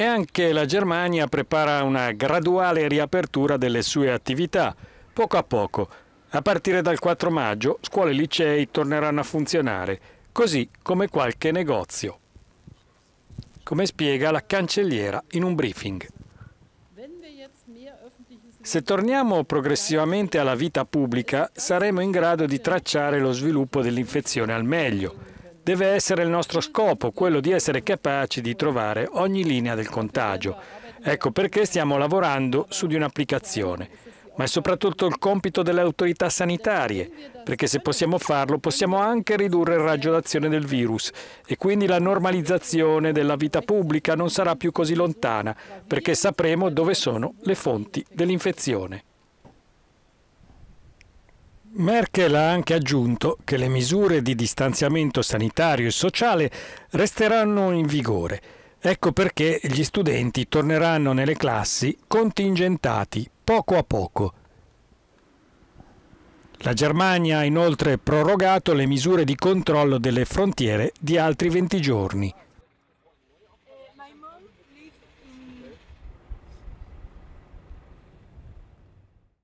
E anche la Germania prepara una graduale riapertura delle sue attività, poco a poco. A partire dal 4 maggio scuole e licei torneranno a funzionare, così come qualche negozio. Come spiega la cancelliera in un briefing. Se torniamo progressivamente alla vita pubblica, saremo in grado di tracciare lo sviluppo dell'infezione al meglio Deve essere il nostro scopo, quello di essere capaci di trovare ogni linea del contagio. Ecco perché stiamo lavorando su di un'applicazione. Ma è soprattutto il compito delle autorità sanitarie, perché se possiamo farlo possiamo anche ridurre il raggio d'azione del virus e quindi la normalizzazione della vita pubblica non sarà più così lontana, perché sapremo dove sono le fonti dell'infezione. Merkel ha anche aggiunto che le misure di distanziamento sanitario e sociale resteranno in vigore. Ecco perché gli studenti torneranno nelle classi contingentati poco a poco. La Germania ha inoltre prorogato le misure di controllo delle frontiere di altri 20 giorni.